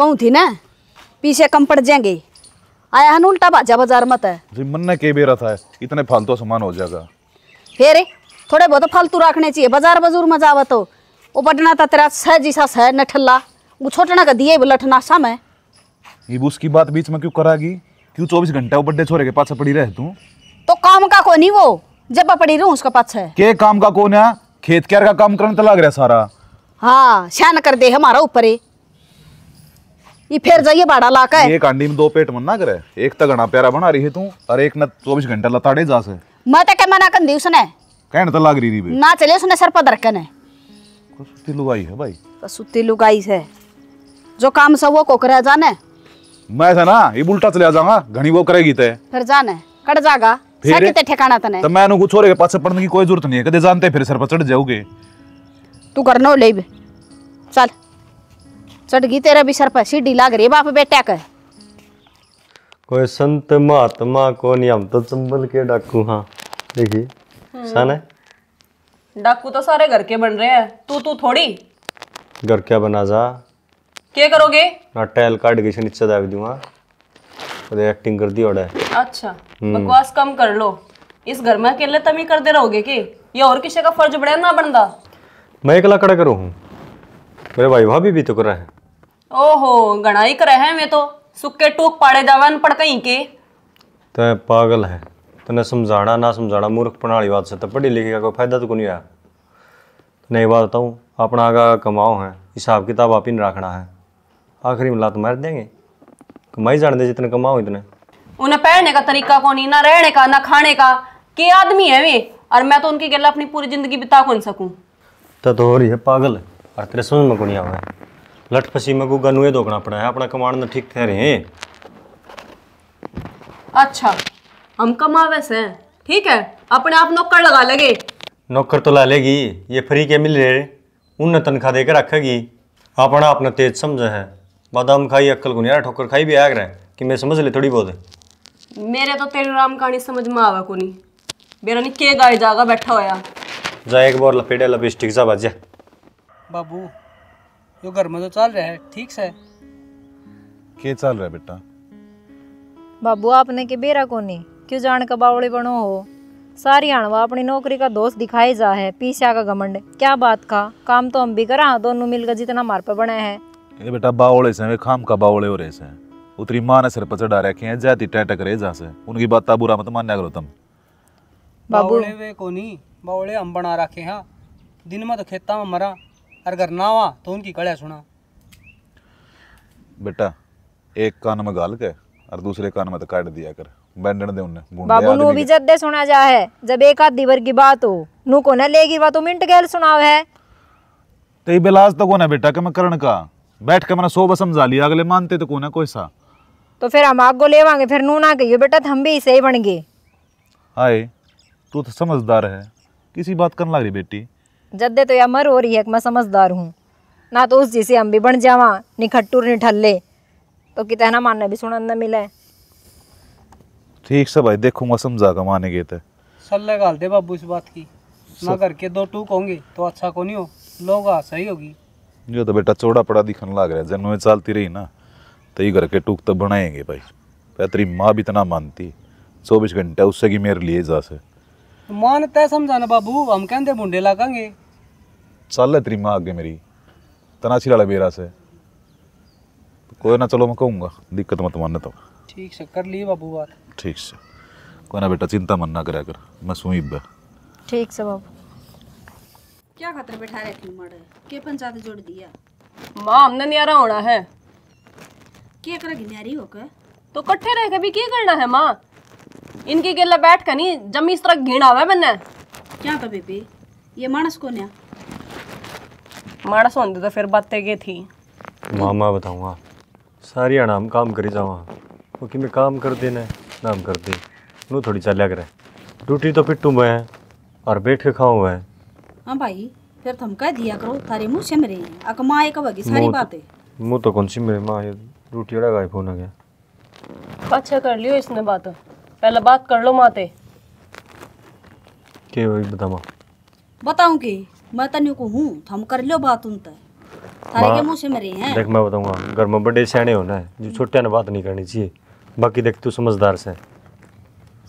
कहूँ थी ना पीछे कम पड़ जाएंगे आया है उल्टा बाजा बाजार मत है जी मन ने के बेरा था इतने फालतू सामान हो जाएगा फिर थोड़े बहुत फालतू रखने चाहिए बाजार बजूर में जावा तो वो बटना था तेरा सह जिसा सह नठल्ला वो छोटना का दिए लठना सम है ये उसकी बात बीच में क्यों करागी क्यों चौबीस घंटा वो बड्डे छोरे के पास पड़ी रहे तू तो काम का को नहीं वो जब पड़ी रहूं उसका पास है के काम का कौन है खेत क्यार का काम करने तो लग रहा सारा हाँ शान कर दे हमारा ऊपर है ये फिर जाइए बाड़ा लाका है एक आंडी में दो पेट मन ना करे एक तो घना प्यारा बना रही है तू और एक न चौबीस घंटा लताड़े जा से मैं तो मना कर दी उसने कहने तो लाग रही थी ना चले उसने सर पर धरकन है कसुती लुगाई है भाई कसुती तो लुगाई है जो काम सब वो कोकर है जाने मैं था ना ये उल्टा चले जाऊंगा घनी वो करेगी ते फिर जाने कट जाएगा फिर ते ठिकाना तने तो मैं कुछ छोरे के पास पड़ने की कोई जरूरत नहीं है कदे जानते फिर सर पर चढ़ जाओगे तू करना ले चल चटगी तेरा भी सर पर सीढ़ी लाग रही बाप बेटा के कोई संत महात्मा को नहीं हम तो संभल के डाकू हाँ देखी सन है डाकू तो सारे घर के बन रहे हैं तू तू थोड़ी घर क्या बना जा के करोगे ना टैल काट गई नीचे दाग दूंगा और एक्टिंग कर दी ओड़ा अच्छा हम्म। बकवास कम कर लो इस घर में अकेले तमी कर दे रहोगे के ये और किसी का फर्ज बड़ा ना बनदा मैं अकेला खड़ा करूँ हूं मेरे भाई भाभी भी तो कर रहे हैं ओहो घणाई करे हैं मैं तो सुक्के टूक पाड़े जावन पड़ कहीं के तय पागल है तने समझाना ना समझाना मूर्ख प्रणाली बात से तो पढ़ी लिखी का कोई फायदा तो को नहीं आया नहीं बात बताऊँ अपना आगा कमाओ है हिसाब किताब आप ही रखना है आखिरी मिला तो मार देंगे कमाई जान दे जितने कमाओ इतने उन्हें पहनने का तरीका को नहीं ना रहने का ना खाने का के आदमी है वे और मैं तो उनकी गला अपनी पूरी जिंदगी बिता को नहीं सकूँ तो हो रही है पागल और तेरे समझ में को नहीं आवा लठ फसीमा को गनुए दोगना पड़ा है अपना कमाण न ठीक थे रहे अच्छा हम कमावे से ठीक है अपने आप नौकर लगा लेंगे नौकर तो ला लेगी ये फ्री के मिल रहे उन तनख्वाह देकर रखेगी अपना अपना तेज समझ है बादाम खाई अक्कल को नहीं ठोकर खाई भी आग रहे कि मैं समझ ले थोड़ी बहुत मेरे तो तेरे राम कहानी समझ में आवा को नहीं मेरा के गाय जागा बैठा होया जा एक बार लपेटे लपेस्टिक जा बाबू जो घर में तो चल रहा है ठीक से के चल रहा है बेटा बाबू आपने के बेरा को नहीं क्यों जान का बावड़ी बनो हो सारी हणवा अपनी नौकरी का दोस्त दिखाई जा है पीसिया का घमंड क्या बात का काम तो हम भी करा दोनों मिलकर जितना मार पे बने हैं ये बेटा बावड़े से खाम का बावड़े हो रहे से उतरी माँ ने सिर पर चढ़ा रखे हैं जाती टैटक रहे जा से उनकी बात बुरा मत मान्या करो तुम बाबू वे कोनी बावड़े हम बना रखे हैं दिन में तो खेता में मरा और अगर ना हुआ तो उनकी कड़िया सुना बेटा एक कान में गाल के और दूसरे कान में तो काट दिया कर बैंडन दे उन्हें बाबू नु भी जद दे सुना जा है जब एक आध दीवर की बात हो नु को ना लेगी बात तो मिनट गैल सुनाव है तेरी बेलाज तो कौन है बेटा के मैं करण का बैठ के मैंने सो बस समझा लिया अगले मानते तो कौन है कोई सा तो फिर हम आग को लेवांगे फिर नू ना कहियो बेटा तो हम भी सही बन गए हाय तू तो समझदार है किसी बात करने लग रही बेटी जद्दे तो या मर हो रही है कि मैं समझदार हूँ ना तो उस जैसे हम भी बन जावा नि निठल्ले तो कितना ना मानने भी सुनने न मिले ठीक से भाई देखूंगा समझा का माने गए थे तो। सल्ले गाल दे बाबू इस बात की ना करके दो टूक होंगे तो अच्छा को नहीं हो लोग आ सही होगी जो तो बेटा चौड़ा पड़ा दिखने लग रहा है जन्म में चलती रही ना तो ये घर के टूक तो बनाएंगे भाई तेरी माँ भी इतना मानती चौबीस घंटे उससे की मेरे लिए जा से मानता है समझाना बाबू हम कहते मुंडे लागेंगे चल तेरी माँ आगे मेरी तनाशी वाला बेरा से कोई ना चलो मैं कहूँगा दिक्कत मत मानना तो ठीक से कर ली बाबू बात ठीक से कोई ना बेटा चिंता मन ना करा कर मैं सुई ठीक से बाबू क्या खतर बैठा रहती मर्डर के पंचायत जोड़ दिया माँ हमने न्यारा होना है के कर न्यारी होकर तो कट्ठे रह के भी क्या करना है माँ इनके गेला बैठ कर नहीं जमी इस तरह घिण आवे मैंने क्या था बेबी ये मानस कौन है मानस होने तो फिर बातें के थी मामा बताऊंगा सारी नाम काम करी जावा वो कि मैं काम कर देना नाम कर दे नो थोड़ी चल चलिया करे ड्यूटी तो पिट्टू में है और बैठ के खाऊं है हाँ भाई फिर तुम तो कह दिया करो थारे मुँह से मेरे अकमा एक बगी सारी तो- बातें मुँह तो कौन सी मेरे मां ड्यूटी वाला फोन आ गया अच्छा कर लियो इसने बात पहले बात कर लो माते के वही बता मां बताऊं की मैं तन्यू को हूं थम तो कर लो बात उन तक थारे के मुंह से मेरे हैं देख मैं बताऊंगा घर में बड़े सियाने होना है जो छोटे ने बात नहीं करनी चाहिए बाकी देख तू समझदार से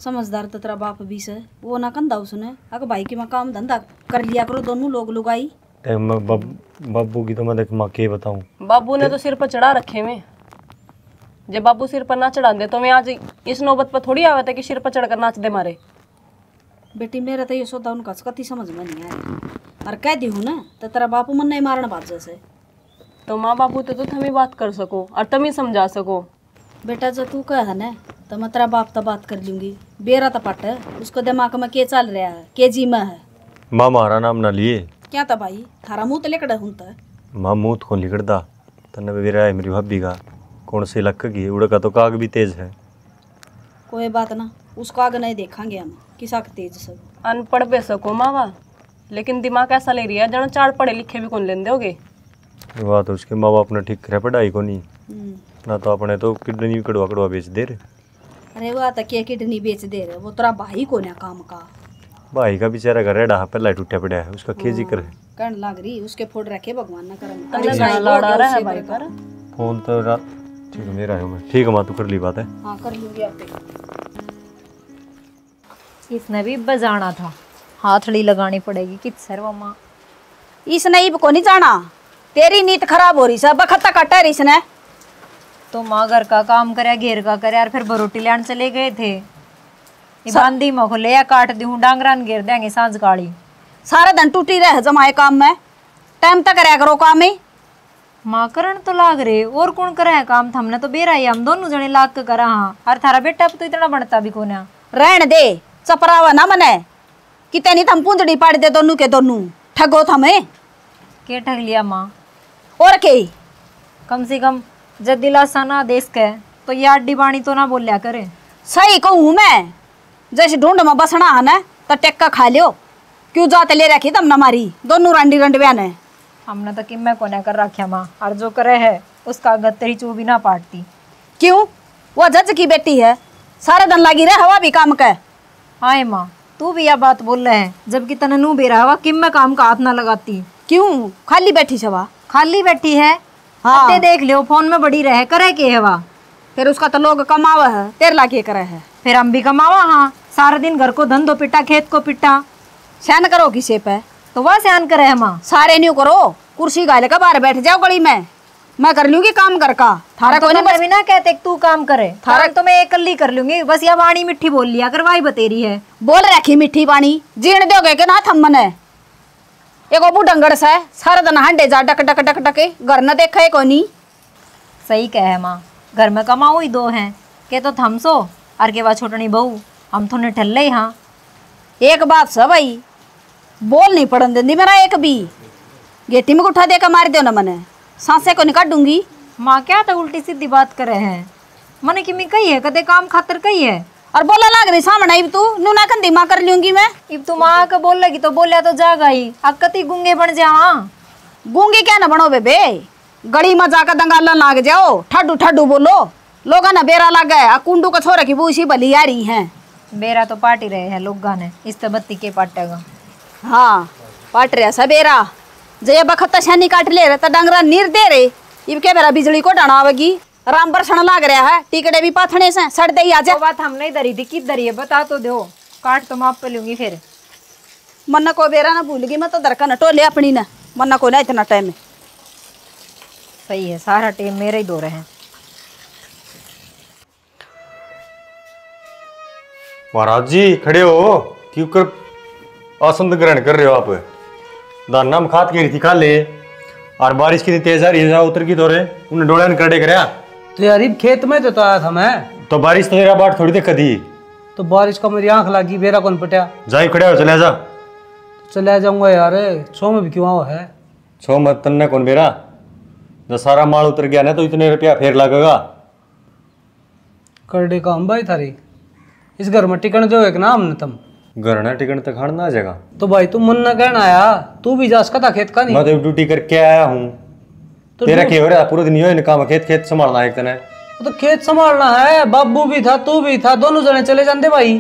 समझदार तो तेरा बाप भी से वो ना कंदा उसने अगर भाई की मां काम धंधा कर लिया करो दोनों लोग लुगाई बाबू की तो मैं देख मां के बताऊं बाबू ने तो सिर पर चढ़ा रखे में जब बाबू सिर पर ना चढ़ा दे तो मैं आज इस नौबत पर थोड़ी आवे थे कि सिर पर चढ़कर नाच दे मारे बेटी मेरा तो ये सौदा उनका कति समझ में नहीं आया और कह दी हूँ ना तो तेरा बापू मन नहीं मारना बात जैसे तो माँ बापू तो, तू तो तमी बात कर सको और तमी समझा सको बेटा जो तू कह ना तो मैं तेरा बाप तो बात कर लूंगी बेरा तो पट है उसको दिमाग में के चल रहा है के जी में है माँ मारा नाम ना लिए क्या था भाई थारा मुँह तो लिकड़ हूं तो माँ मुँह तो लिकड़दा तने बेरा है मेरी भाभी का कौन सी लक की उड़े का तो काग भी तेज है कोई बात ना उस काग नहीं देखेंगे हम किसा का तेज सब अनपढ़ पे सको मावा लेकिन दिमाग ऐसा ले रही है जाना चार पढ़े लिखे भी कौन लेंदे होगे दोगे बात उसके माँ बाप ने ठीक करे पढ़ाई को नहीं ना तो अपने तो किडनी भी कड़वा कड़वा बेच दे रहे अरे वाह तकिया किडनी बेच दे रहे वो तेरा भाई को ना काम का भाई का बेचारा घर रहा पहला टूटा पड़ा है उसका क्या जिक्र है कण लग रही उसके फोड़ रखे भगवान ना करम फोन तो ठीक है मेरा है ठीक है माँ तू कर ली बात है हाँ कर लूँगी आपकी इसने भी बजाना था हाथ ली लगानी पड़ेगी कि सरवा माँ इसने इब को नहीं जाना तेरी नीत खराब हो रही सब बखत्ता कटा है इसने तो माँ घर का काम करे घेर का करे और फिर बरोटी लेन चले गए थे बांधी सा... मखो ले काट दी डांगरान घेर देंगे सांझ काली सारा दिन टूटी रह जमाए काम में टाइम तक रह करो काम ही माँ करण तो लाग रे और कौन करे है काम थमने तो बेरा ही हम दोनों जने लाग के करा हाँ और थारा बेटा तो इतना बनता भी कौन रहन दे चपरावा ना मने कितने नहीं थम पुंजड़ी पाड़ दे दोनों के दोनों ठगो थमे के ठग लिया माँ और के कम से कम जब दिलासा ना देश के तो अड्डी डिबाणी तो ना बोल लिया करे सही कहूँ मैं जैसे ढूंढ में बसना है ना तो टेक्का खा लियो क्यों जाते ले रखी तम ना मारी दोनों रंडी रंडव्या ने हमने तो किम्मे को न कर रखा माँ और जो करे है उसका गत चू भी ना पाटती क्यों वो जज की बेटी है सारे दिन लगी रहे हवा भी काम का हाय माँ तू भी यह बात बोल रहे हैं जबकि तने नू बेरा हवा किम काम का हाथ ना लगाती क्यों खाली बैठी छवा खाली बैठी है हाँ देख लियो फोन में बड़ी रहे करे के हवा फिर उसका तो लोग कमावा है तेर ला के करे है फिर हम भी कमावा हाँ सारा दिन घर को धन दो पिटा खेत को पिटा सहन करो किसे पे तो वह सहन करे हम सारे न्यू करो कुर्सी गाले का बाहर बैठ जाओ गली में मैं कर लूंगी काम कर का थारा तो कोई नहीं बस... ना कहते तू काम करे थारा तो मैं अकली कर लूंगी बस यह वाणी मिठी बोल लिया कर वाही बतेरी है बोल रखी मिठी वाणी जीण दोगे के ना थम्मन है एक ओबू डंगड़ सा है सारा दिन हंडे जा डक डक डक डके घर न देखा है कोनी सही कह है माँ घर में कमाऊ ही दो हैं के तो थमसो अर के बाद छोटनी बहू हम तो ठल्ले हाँ एक बात सब भाई बोल नहीं पड़न देती मेरा एक भी गेटी में उठा देकर मार दो ना मैंने सांसे को निकाल दूंगी माँ क्या तो उल्टी सीधी बात कर रहे हैं मने कि मैं कही है कदे काम खातर कही है और बोला लाग रही सामने इब तू नू ना कंदी माँ कर लूंगी मैं इब तू माँ का बोल लगी तो बोलिया तो जागा ही अक्कती गुंगे बन जा हाँ गूंगी क्या ना बनो बेबे गड़ी में जाकर दंगाल लाग जाओ ठड्डू ठड्डू बोलो लोग ना बेरा लाग गए कुंडू का छोरा की बूसी बली आ रही है बेरा तो पार्टी रहे हैं लोग गाने इस तबत्ती के पाटेगा हाँ पाट रहा सबेरा जय बखत शनि काट ले रहा तो डंगरा नीर दे रहे इब क्या मेरा बिजली को आवेगी राम पर सण लाग रहा है टिकटे भी पाथने से सड़ दे आज बात हम नहीं दरी थी दरी है बता तो दो काट तो माप लूंगी फिर मन्ना को बेरा ना भूल गई मैं तो दरका न टोले अपनी ना मन्ना को ना इतना टाइम सही है सारा टाइम मेरे ही दो रहे हैं महाराज जी खड़े हो क्यों कर आसन ग्रहण कर रहे हो आप दाना नाम खाद की थी खा ले और बारिश कितनी तेज आ रही है उतर की तोरे उन्हें डोले ने कड़े कराया तो यार खेत में तो आया था मैं तो बारिश तो मेरा बाढ़ थोड़ी देखा थी तो बारिश का मेरी आंख लगी बेरा कौन पटिया जाए खड़े हो चले जा तो चले जाऊंगा यार छो में भी क्यों आओ है छो मत तन्ने कौन बेरा जब सारा माल उतर गया ना तो इतने रुपया फेर लगेगा करडे काम भाई थारी इस घर में टिकन जो एक ना हमने तुम गरना टिकन तो खान आ जाएगा तो भाई तू मुन्ना कहना आया तू भी जा सकता खेत का नहीं मैं तो ड्यूटी करके आया हूँ तो तेरा क्या हो रहा पूरा दिन यो काम खेत खेत संभालना एक तने तो खेत संभालना है बाबू भी था तू भी था दोनों जने चले जाते भाई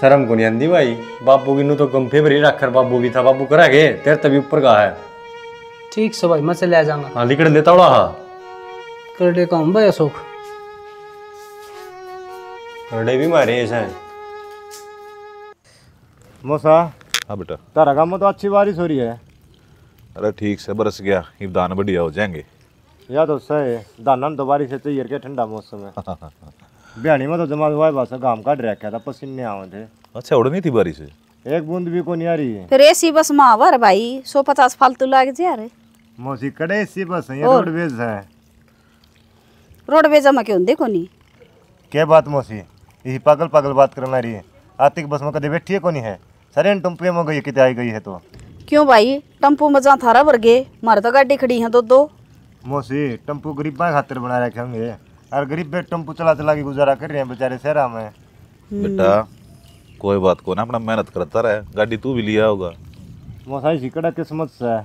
शर्म को नहीं आंदी भाई बाबू की तो गम फेवरी रख बाबू भी था बाबू करा गए तेरे तभी ऊपर का है ठीक से भाई मैं चले आ जाऊंगा हाँ लिकड़ लेता हूँ हाँ करडे भाई अशोक करडे भी मारे ऐसे मोसा हाँ बेटा तारा काम तो अच्छी बारिश हो रही है अरे ठीक से बरस गया इब धान बढ़िया हो जाएंगे या तो सही धाना में तो बारिश है चाहिए तो ठंडा मौसम है बिहानी में तो जमा हुआ बस घाम काट रखा था तो पसीने आवे थे अच्छा उड़ नहीं थी बारिश एक बूंद भी को नहीं आ रही है फिर एसी बस में आवर भाई सौ पचास फालतू लग जा रहे मौसी कड़े एसी बस है रोडवेज है रोडवेज में क्यों देखो नहीं क्या बात मौसी यही पागल पागल बात करना रही है आतिक बस में कदे बैठी है को नहीं है सरे टम्पू में गई कितने आई गई है तो क्यों भाई टम्पू मजा थारा भर गए मारे तो गाड़ी खड़ी है दो दो मौसी टम्पू गरीबा खातिर बना रखे होंगे और गरीब टंपू चला चला के गुजारा कर रहे हैं बेचारे शहरा में हम्म। बेटा कोई बात को ना अपना मेहनत करता रहे गाड़ी तू भी लिया होगा मोसा मौसा सिकड़ा किस्मत से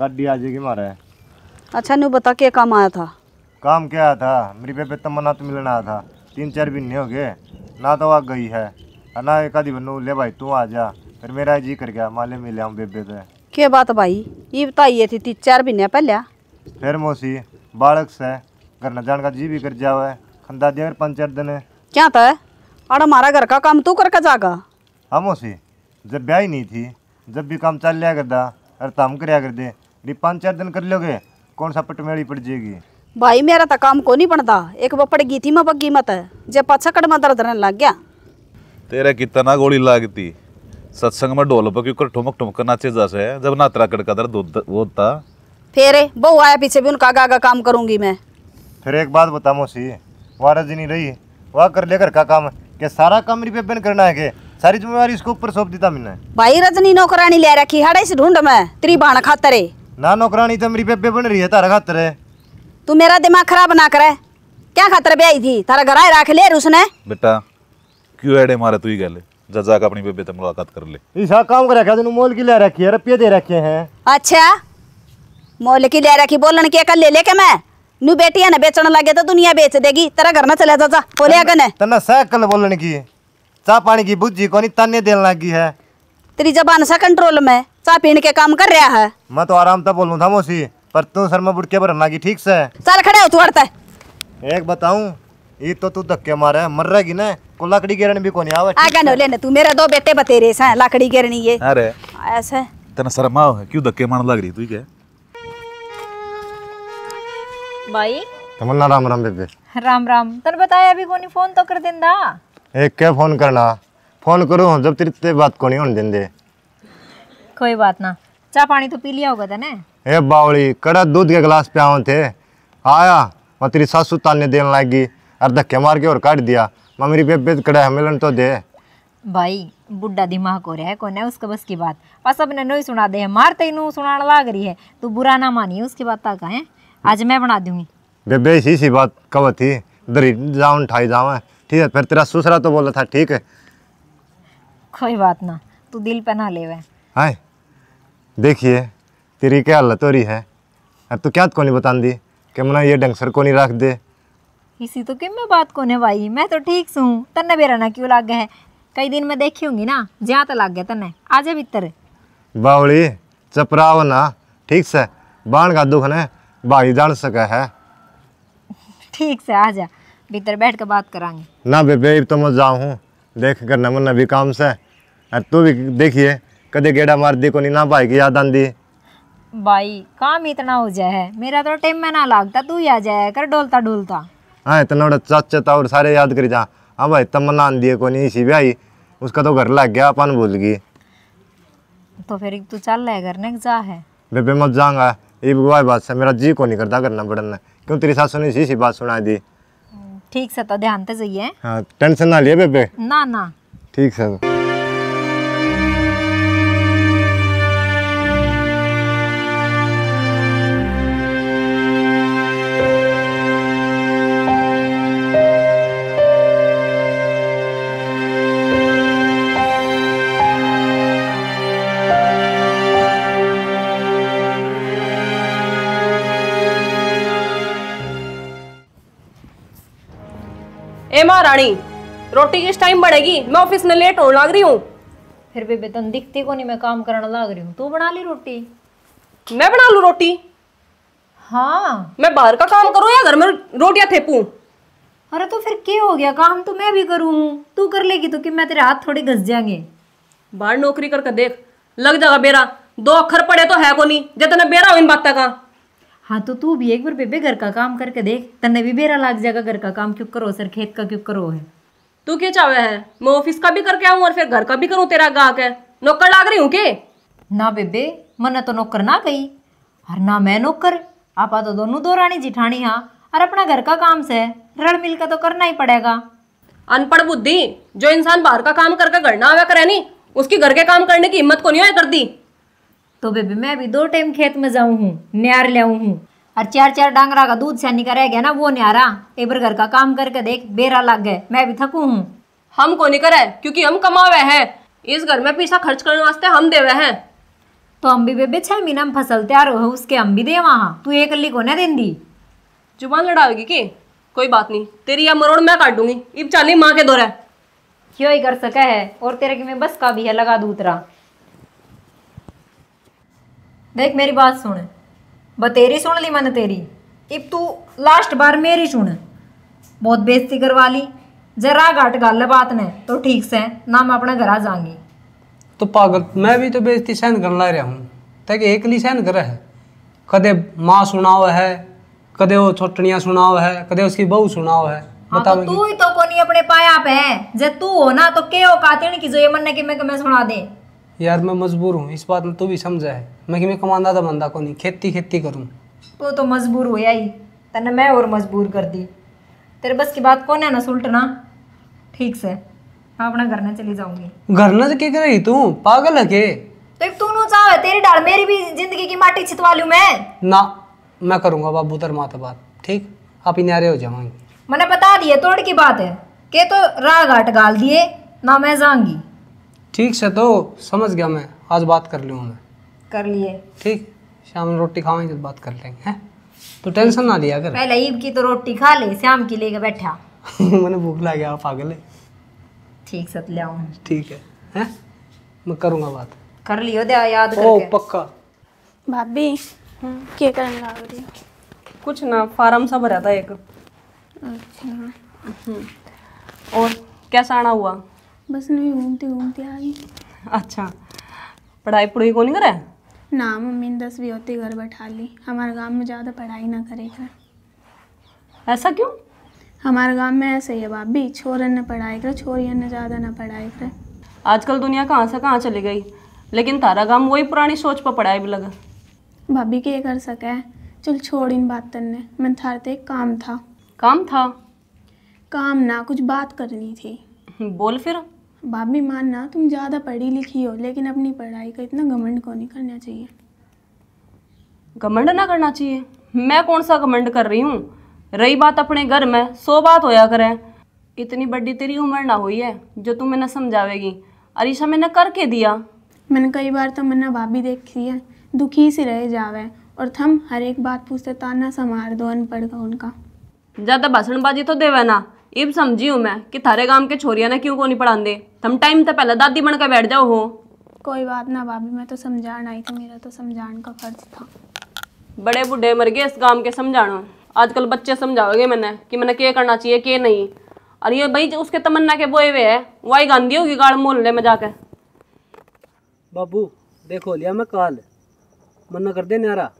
गाड़ी आ जाएगी मारे अच्छा नहीं बता क्या काम आया था काम क्या आया था मेरी बेबे तमन्ना तो मिलना आया था तीन चार महीने हो गए ना तो आ गई है अना एक आधी बनू ले भाई तू आ जा फिर मेरा जी कर गया माले मिले हम बेबे तो क्या बात भाई ये बताइए थी तीन चार महीने पहले फिर मौसी बालक से घर न जाने का जी भी कर जावे खंदा दिया पाँच चार दिन क्या था और हमारा घर का काम तू करके जागा हाँ मौसी जब ब्याह नहीं थी जब भी काम चल लिया करता अरे तम तो कर दे पाँच चार दिन कर लोगे कौन सा पटमेड़ी पड़ जाएगी भाई मेरा तो काम को नहीं बनता एक वो गई थी मैं बग्गी मत जब पाछा में दर्द रहने लग गया तेरे कितना गोली लागती सत्संग में ढोल पर क्योंकि ठुमक ठुमक नाचे जैसे जब नात्रा कर कड़का दर्द था फेरे बहु आया पीछे भी उनका आगा काम करूंगी मैं फिर एक बात बता मोसी वारा जी नहीं रही वह कर लेकर का काम के सारा काम बन करना है के सारी जिम्मेवारी इसको ऊपर सौंप देता मैंने भाई रजनी नौकरानी ले रखी हड़े से ढूंढ में तेरी बाण खातर ना नौकरानी तो मेरी पेपे बन रही है तारा खातर है तू मेरा दिमाग खराब ना करे क्या खातर ब्याई थी तारा घर आए रख ले उसने बेटा क्यों एडे मारे तू ही गल जजा का अपनी बेबे से मुलाकात कर ले ईसा काम कर रखा तन्नू मोल की ले रखी है रुपये दे रखे हैं अच्छा मोल की ले रखी बोलन के कल ले ले के मैं नू बेटियां ने बेचने लगे तो दुनिया बेच देगी तेरा घर ना चला जा बोले अगन है तना साइकिल बोलन की चाह पानी की बुज्जी कोनी तन्ने देन लगी है तेरी जबान सा कंट्रोल में चाह पीन के काम कर रहा है मैं तो आराम से बोलूं था मोसी पर तू सर में बुटके भरना की ठीक से चल खड़े हो तू हड़ता एक बताऊं ये तो तू धक्के मारे मर रहेगी ना को लकड़ी गेरन भी कोनी आवे आगा न लेने तू मेरा दो बेटे बतेरे सा लकड़ी गेरनी ये अरे ऐसे तना शर्म है क्यों धक्के मान लग रही तू के भाई तमन्ना राम राम बेबे राम राम तर बताया अभी कोनी फोन तो कर देंदा एक के फोन करना फोन करो जब तेरी ते बात कोनी होन देंदे कोई बात ना चाय पानी तो पी लिया होगा तने ए बावली कड़ा दूध के गिलास पे आवन थे आया मैं तेरी सासू ताने देने लागी और धक्के मार के और काट दिया ममरी बेबेद कड़ा मिलन तो दे भाई बुड्ढा दिमाग हो रहा है कौन है उसका बस की बात बस अपने ने नहीं सुना दे है मारते तो ही सुनाने लाग रही है तू बुरा ना मानिए उसकी बात तक है आज मैं बना दूंगी बेबे सी सी बात कब थी दरी जाऊं ठाई जावा ठीक है फिर तेरा ससुरा तो बोला था ठीक है कोई बात ना तू दिल पे ना ले हाय देखिए तेरी क्या हालत हो रही है अब तो क्या को बता दी कि मना ये डंगसर को नहीं रख दे किसी तो किम बात को है भाई मैं तो ठीक सू तन्ने बेरा ना क्यों लाग है कई दिन में देखी होंगी ना ज्या तो लाग गए तन्ने आ जा भीतर बावली चपराव ना ठीक से बाण का दुख ने भाई जान सके है ठीक से आ जा भीतर बैठ कर बात करांगे ना बेबे तो मैं जाऊँ देख कर नमन अभी काम से और तू भी देखिए कदे गेड़ा मार दी को नहीं ना भाई की याद आंदी भाई काम इतना हो जाए है मेरा तो टाइम में ना लागता तू ही आ जाए कर डोलता डोलता हाँ इतना बड़ा चाचा तावर सारे याद करी जा हाँ भाई तमन्ना दिए को नहीं सी भाई उसका तो घर लग गया अपन भूल गई तो फिर तू चल रहा है घर ने जा है बेबे मत जाऊंगा ये बुआ बात से मेरा जी को नहीं करता करना पड़ना क्यों तेरी सास ने सी सी बात सुना दी ठीक से तो ध्यान से जाइए हाँ टेंशन ना लिए बेबे ना ना ठीक से रानी रोटी किस टाइम बढ़ेगी मैं ऑफिस में लेट होने लग रही हूँ फिर भी बेतन दिखती को नहीं मैं काम करने लग रही हूँ तू बना ली रोटी मैं बना लू रोटी हाँ मैं बाहर का काम करूँ या घर में रोटियाँ थेपू अरे तो फिर क्या हो गया काम तो मैं भी करूँ तू कर लेगी तो कि मैं तेरे हाथ थोड़ी घस जाएंगे बाहर नौकरी करके देख लग जाएगा बेरा दो अखर पड़े तो है को नहीं जितने बेरा हो इन बातें का हाँ तो तू भी एक बार बेबे घर का काम करके देख तन्ने भी बेरा लाग जाएगा घर का काम क्यों करो सर खेत का क्यों करो है तू क्या चाहे है मैं ऑफिस का भी करके आऊँ और फिर घर का भी करूँ तेरा गाहक है नौकर लाग रही हूँ के ना बेबे मन तो नौकर ना कही और ना मैं नौकर आपा तो दोनों दो रानी जिठानी हाँ और अपना घर का काम से रल मिल का तो करना ही पड़ेगा अनपढ़ बुद्धि जो इंसान बाहर का काम करके घर ना आवे करे नी उसकी घर के काम करने की हिम्मत को नहीं हो कर दी तो बेबी मैं भी दो टाइम खेत में जाऊँ हूँ न्यार लियाऊँ हूँ और चार चार डांगरा का दूध सहने का रह गया ना वो न्यारा एक बार घर का काम करके देख बेरा लग गए मैं भी थकू हूँ हम को नहीं करे क्योंकि हम कमावे हैं इस घर में पैसा खर्च करने वास्ते हम देवे हैं तो हम भी बेबे छह महीना में फसल तैयार हो उसके हम भी दे वहाँ तू एक अल्ली को ना दी जुबान लड़ाओगी की कोई बात नहीं तेरी या मरोड़ मैं काट दूंगी इब चाली माँ के दौरे क्यों ही कर सका है और तेरे की मैं बस का भी है लगा दूतरा देख मेरी बात सुन बतेरी सुन ली मैंने तेरी इब तू लास्ट बार मेरी सुन बहुत बेजती करवा ली जरा घट गल बात ने तो ठीक से ना मैं अपने घर जाऊंगी तो पागल मैं भी तो बेइज्जती सहन करने ला रहा हूँ तक एकली सहन कर है कदे माँ सुनाओ है कदे वो छोटनिया सुनाओ है कदे उसकी बहू सुनाओ है हाँ तो तू ही तो कोनी अपने पाया पे है तू हो ना तो के औकात की जो ये मन ने कि मैं सुना दे यार मैं मजबूर हूँ इस बात में तू भी समझा है मैं कि मैं कमांदा था बंदा को नहीं खेती खेती करूँ तो तो मजबूर हो ही तने मैं और मजबूर कर दी तेरे बस की बात कौन है ना सुलटना ठीक से मैं अपना घर ना चली जाऊंगी घर ना तो क्या कर रही तू पागल है के देख तो तू नो चाहे तेरी डाल मेरी भी जिंदगी की माटी छितवा लूं मैं ना मैं करूंगा बाबू तर माता बात ठीक आप ही इनारे हो जाऊंगी मैंने बता दिया तोड़ की बात है के तो राह घाट गाल दिए ना मैं जाऊंगी ठीक से तो समझ गया मैं आज बात कर लूँ मैं कर लिए ठीक शाम रोटी खाएंगे जब तो बात कर लेंगे हैं तो टेंशन ना लिया कर पहले ईब की तो रोटी खा ले शाम की लेके बैठा मैंने भूख लग आप पागल है ठीक सत ले आऊं ठीक है हैं मैं करूंगा बात कर लियो दे याद करके ओ पक्का भाभी हम हम्म। के करने लाग रही कुछ ना फार्म सा भरा था एक अच्छा हम्म। और कैसा आना हुआ बस नहीं घूमते घूमते आ गई अच्छा पढ़ाई पढ़ाई कौन करे ना मम्मी ने दस भी होती घर बैठा ली हमारे गांव में ज़्यादा पढ़ाई ना करेगा ऐसा क्यों हमारे गांव में ऐसे ही है भाभी छोरन ने पढ़ाई करे छोरियन ने ज़्यादा ना पढ़ाई करे आजकल दुनिया कहाँ से कहाँ चली गई लेकिन तारा गांव वही पुरानी सोच पर पढ़ाई भी लगा भाभी क्या कर सके चल छोड़ इन बात ने मैं थारते काम था काम था काम ना कुछ बात करनी थी बोल फिर भाभी मानना तुम ज़्यादा पढ़ी लिखी हो लेकिन अपनी पढ़ाई का इतना घमंड को नहीं करना चाहिए घमंड ना करना चाहिए मैं कौन सा घमंड कर रही हूँ रही बात अपने घर में सो बात होया करें इतनी बड़ी तेरी उम्र ना हुई है जो तू मैंने समझावेगी अरीशा मैंने करके दिया मैंने कई बार तो मैंने भाभी देखी है दुखी सी रह जावे और थम हर एक बात पूछते ताना सा दो अनपढ़ का उनका ज़्यादा भाषणबाजी तो देवे ना इब समझी हूँ मैं कि थारे गांव के छोरिया ने क्यों को नहीं पढ़ाते तुम टाइम तो पहले दादी बन के बैठ जाओ हो कोई बात ना भाभी मैं तो समझान आई थी मेरा तो समझान का फर्ज था बड़े बूढ़े मर गए इस गांव के समझानो आजकल बच्चे समझाओगे मैंने कि मैंने क्या करना चाहिए क्या नहीं और ये भाई उसके तमन्ना के बोए हुए है वही गांधी होगी गाड़ मोहल्ले में जाकर बाबू देखो लिया मैं काल मना कर दे नारा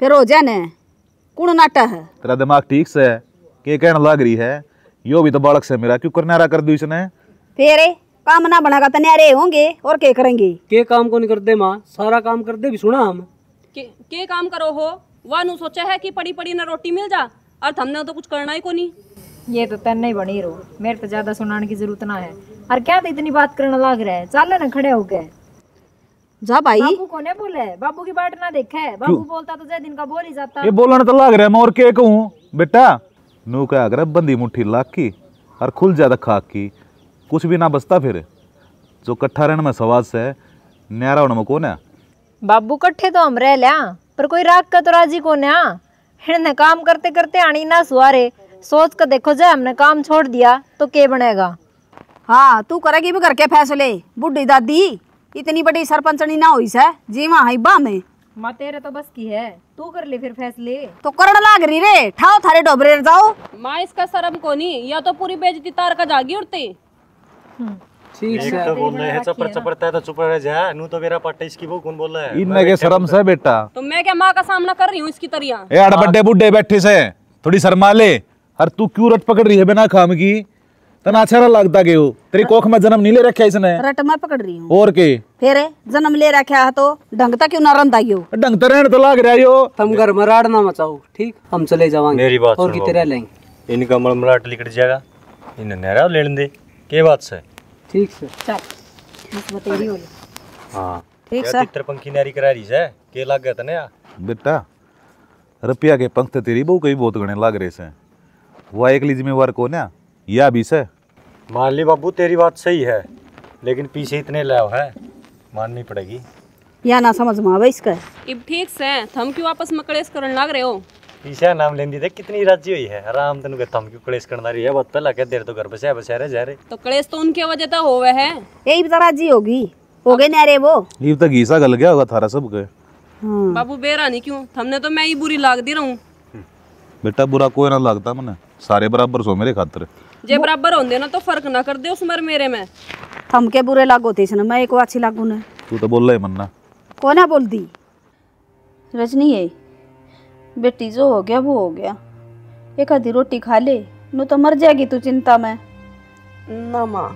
फिर हो जाने कौन नाटा है तेरा दिमाग ठीक से है के कहने लग रही है यो भी तो बालक से मेरा क्यों करना कर दू इसने तेरे काम ना बनागा तो न्यारे होंगे और के करेंगे के काम को नहीं करते माँ सारा काम कर दे भी सुना हम के, के काम करो हो वह नु सोचा है कि पड़ी पड़ी ना रोटी मिल जा और हमने तो कुछ करना ही को नहीं ये तो तेन नहीं बनी रहो मेरे तो ज्यादा सुनाने की जरूरत ना है और क्या तो इतनी बात करने लग रहा है चाल ना खड़े हो गए जा भाई बाबू को ने बोले बाबू की बाट ना देखा है बाबू बोलता तो जय दिन का बोल ही जाता ये बोलना तो लग रहा है मैं और के कहूँ बेटा नू कह कर बंदी मुट्ठी लाख की और खुल जा खाक की कुछ भी ना बसता फिर जो कट्ठा रहने में सवास से न्यारा होने में कौन है बाबू कट्ठे तो हम रह लिया पर कोई राग का तो राजी कौन है इन्हें काम करते करते आनी ना सुवारे सोच कर देखो जाए हमने काम छोड़ दिया तो के बनेगा हाँ तू करेगी भी करके फैसले बुढ़ी दादी इतनी बड़ी सरपंचनी ना हुई सह जीवा हाई बा में माँ तेरे तो बस की है तू कर ले फिर फैसले तो करण लाग रही रे ठाओ थारे डोबरे जाओ माँ इसका शर्म को नहीं या तो पूरी बेजती तार का जागी उड़ती हम्म। ठीक है तो तो बोल तो तो तो सामना कर रही हूँ इसकी तरिया बड्डे बुड्ढे बैठे से थोड़ी शर्मा ले अरे तू क्यों रट पकड़ रही है बिना काम की तना अच्छा लगता गयो तेरी कोख में जन्म नीले रखे इसने रट रटमा पकड़ रही हूँ और के फिर जन्म ले रखा है तो ढंगता क्यों नरम दाइयो यो ढंगता रहने तो लग रहा यो तुम घर मराड़ ना मचाओ ठीक हम चले जावांगे मेरी बात और की तेरा लेंगे इनका मड़मड़ाट लिकट जाएगा इन्हें नहरा लेने दे के बात से ठीक से चल बतेरी हो हाँ ठीक सर पंखी नहरी करा रही है के लग गया तने बेटा रुपया के पंख तेरी बहु कई बहुत गणे लाग रहे से वह एकली जिम्मेवार कौन है यह बीस है मान ली बाबू तेरी बात सही है लेकिन पीछे इतने लाभ है माननी पड़ेगी या ना समझ में इसका इब ठीक से थम क्यों आपस में कलेश करने लग रहे हो पीछे नाम लेंदी देख कितनी राजी हुई है आराम तन के थम क्यों कलेश करना रही है बात पहला तो कह देर तो घर बसे बसे रहे जा रहे तो कलेश तो उनके वजह तो होवे है यही तो राजी होगी हो गए ना वो ये तो घीसा गल गया होगा थारा सब गए हाँ। बाबू बेरा क्यों थमने तो मैं ही बुरी लाग रहूं बेटा बुरा कोई ना लगता मैंने सारे बराबर सो मेरे खातर जे बराबर होंदे ना तो फर्क ना कर दे उस मर मेरे में हम के बुरे लागो थे ना मैं एको अच्छी लागू ना तू तो बोल ले मन्ना कोना बोल दी रजनी है बेटी जो हो गया वो हो गया एक आधी रोटी खा ले नो तो मर जाएगी तू चिंता में ना मां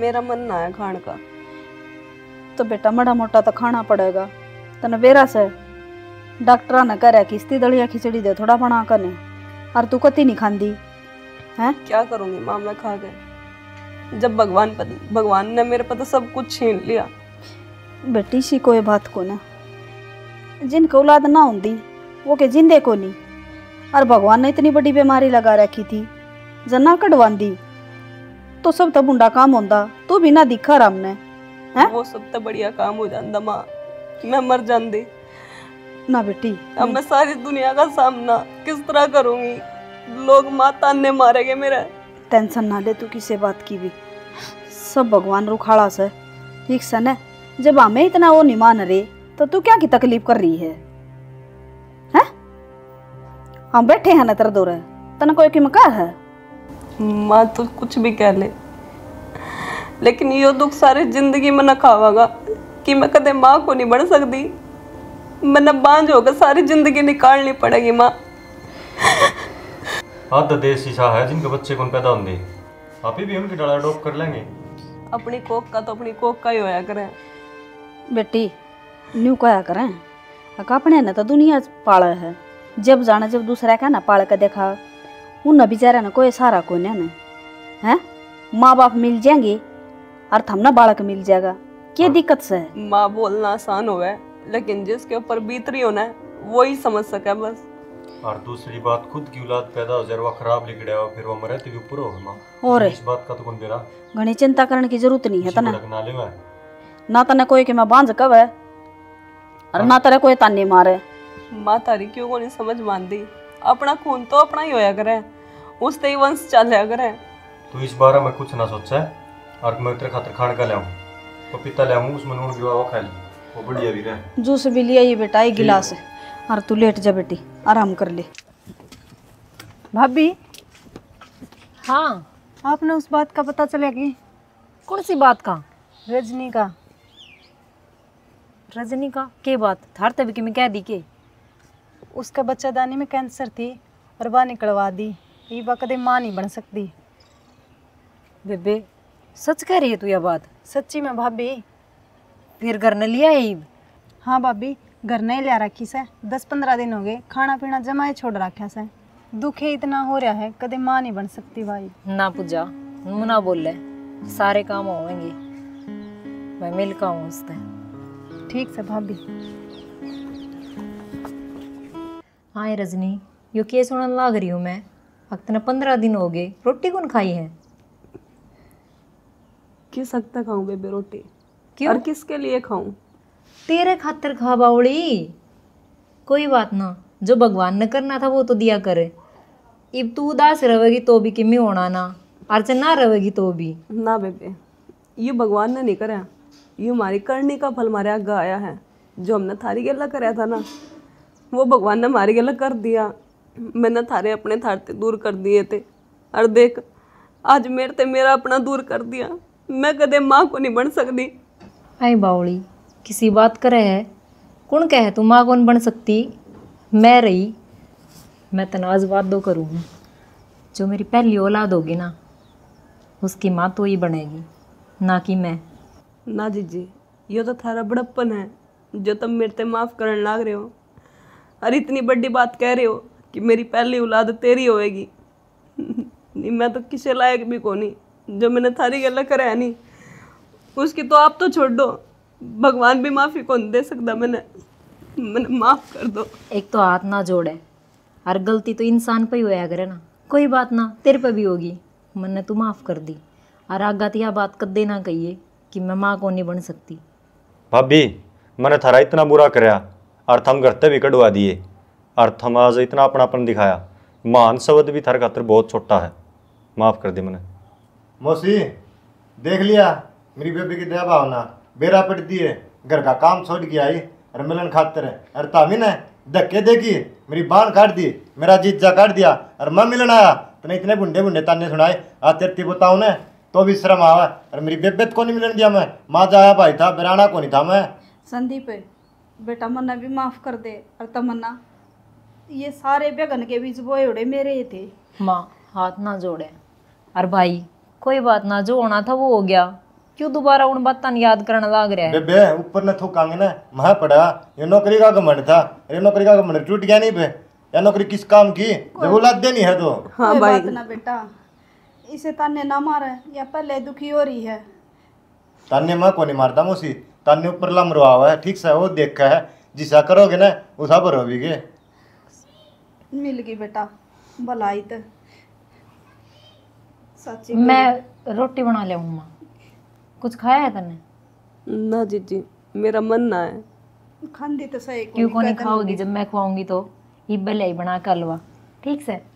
मेरा मन ना है खाने का तो बेटा मड़ा मोटा तो खाना पड़ेगा तने वेरा से डॉक्टर ने करे किस्ती दलिया खिचड़ी दे थोड़ा बना कने और तू कति नहीं खांदी है क्या करूंगी मामला खा के जब भगवान भगवान ने मेरे पता तो सब कुछ छीन लिया बेटी सी कोई बात को ना जिनके औलाद ना होती वो के जिंदे को नहीं और भगवान ने इतनी बड़ी बीमारी लगा रखी थी जना कटवांदी तो सब तो बुंडा काम होता तू भी ना दिखा राम ने है वो सब तो बढ़िया काम हो जाता माँ मैं मर जाती ना बेटी अब मैं सारी दुनिया का सामना किस तरह करूंगी लोग माता ने मारेगे मेरा टेंशन ना ले तू किसे बात की भी सब भगवान रुखाड़ा से ठीक सन है जब हमें इतना वो नहीं मान रहे तो तू क्या की तकलीफ कर रही है हैं हम बैठे हैं नतर तेरा दो तना कोई की मकार है माँ तो कुछ भी कह ले लेकिन यो दुख सारे जिंदगी में न खावागा कि मैं कदे माँ को नहीं बढ़ सकती मैं न बांझ होगा सारी जिंदगी निकालनी पड़ेगी माँ आधा देश ही है जिनके बच्चे कौन पैदा होंगे आप ही भी उनकी डाला डोप कर लेंगे अपनी कोक का तो अपनी कोक का ही होया करें बेटी न्यू कया करें अपने ने तो दुनिया पाला है जब जाना जब दूसरा का ना पाल के देखा उन बेचारा ने कोई सहारा कोई ना है माँ बाप मिल जाएंगे और हम ना बालक मिल जाएगा क्या हाँ। दिक्कत से माँ बोलना आसान हो लेकिन जिसके ऊपर बीतरी ना वो ही समझ सके बस और दूसरी बात खुद की औलाद पैदा हो जाए खराब लिखड़े हो फिर वो मरे तो भी पूरा होना और इस बात का तो कौन बेरा घनी चिंता करने की जरूरत नहीं है तना ना ले ना तने कोई के मैं बांझ कब है और ना हाँ। तेरे कोई तानी मारे माँ तारी क्यों को नहीं समझ मान दी अपना खून तो अपना ही होया करे उस ते ही वंश चलया करे तो इस बारे में कुछ ना सोचा और मैं तेरे खातिर खाने का लाऊं तो पपीता लाऊं उस नून विवाह वो खा ली वो बढ़िया भी रहे जूस भी लिया ये बेटा एक गिलास है और तू लेट जा बेटी आराम कर ले भाभी हाँ आपने उस बात का पता चला कि कौन सी बात का रजनी का रजनी का के बात थार तभी कि मैं कह दी के उसका बच्चा दानी में कैंसर थी और वह निकलवा दी ये बात कदे माँ नहीं बन सकती बेबे सच कह रही है तू यह बात सच्ची में भाभी फिर घर ने लिया है हाँ भाभी घर नहीं लिया रखी से दस पंद्रह दिन हो गए खाना पीना जमाए छोड़ रखा से दुखे इतना हो रहा है कदे माँ नहीं बन सकती भाई ना पूजा मुना बोल सारे काम होंगे मैं मिल का हूँ उससे ठीक से भाभी हाँ रजनी यो के सुन लाग रही हूँ मैं अक्त ने पंद्रह दिन हो गए रोटी कौन खाई है किस हद तक खाऊं बेबे रोटी क्यों और किसके लिए खाऊं तेरे खातर खा बावली कोई बात ना जो भगवान ने करना था वो तो दिया करे इब तू उदास रहेगी तो भी किमी होना ना ना रहेगी तो भी ना बेबे ये भगवान ने नहीं करा ये हमारे करने का फल हमारे आगे आया है जो हमने थारी गला कराया था ना वो भगवान ने हमारी गला कर दिया मैंने थारे अपने थारते दूर कर दिए थे और देख आज मेरे ते मेरा अपना दूर कर दिया मैं कदे माँ को नहीं बन सकती आई बावली किसी बात करे है कौन कहे तू माँ कौन बन सकती मैं रही मैं तनाज दो करूँगी जो मेरी पहली औलाद होगी ना उसकी माँ तो ही बनेगी ना कि मैं ना जीजी यो तो थारा बड़प्पन है जो तुम मेरे ते माफ़ करने लाग रहे हो अरे इतनी बड़ी बात कह रहे हो कि मेरी पहली औलाद तेरी होएगी नहीं मैं तो किसी लायक भी कौन नहीं जो मैंने थारी गला है नहीं उसकी तो आप तो छोड़ दो भगवान भी माफ़ी कौन दे सकता मैंने मैंने माफ़ कर दो एक तो हाथ ना जोड़े हर गलती तो इंसान पर ही होया करे ना कोई बात ना तेरे पर भी होगी मैंने तू माफ़ कर दी और आगा तो यह बात कदे ना कहिए कि मैं माँ को नहीं बन सकती भाभी मैंने थारा इतना बुरा कराया और थम गर्ते भी कटवा दिए और थम आज इतना अपनापन दिखाया मान शब्द भी थारे खातर बहुत छोटा है माफ़ कर दी मैंने मौसी देख लिया मेरी बेबी की दया भावना बेरा पट दिए घर का काम छोड़ के आई अरे मिलन खातर है अरे तामी ने धक्के देखी मेरी बाण काट दी मेरा जीजा काट दिया अरे मैं मिलन आया तने इतने बुंडे बुंडे ताने सुनाए आ तेरती बताऊ ने तो भी शर्म आवा अरे मेरी बेबेत को नहीं मिलन दिया मैं माँ जाया भाई था बिराना को नहीं था मैं संदीप बेटा मन्ना भी माफ़ कर दे अरे तमन्ना ये सारे बेगन के बीच बोए उड़े मेरे ही थे माँ हाथ ना जोड़े अरे भाई कोई बात ना जो होना था वो हो गया क्यों दोबारा उन बातों याद करने लग रहा है बे ऊपर ने कांगे ना महा पड़ा ये नौकरी का घमंड था ये नौकरी का घमंड टूट गया नहीं बे ये नौकरी किस काम की जब औलाद देनी है तो हाँ भाई ना बेटा इसे ताने ना मारे या पहले दुखी हो रही है ताने माँ को नहीं मारता मुसी ताने ऊपर लम रुआ हुआ है ठीक से वो देखा है जिसा करोगे ना उसा पर हो भी मिल गई बेटा भलाई तो मैं रोटी बना ले माँ कुछ खाया है तने ना जी मेरा मन ना है खांदी तो सही क्यों को नहीं खाओगी जब मैं खाऊंगी तो भले ही बना कर लवा ठीक से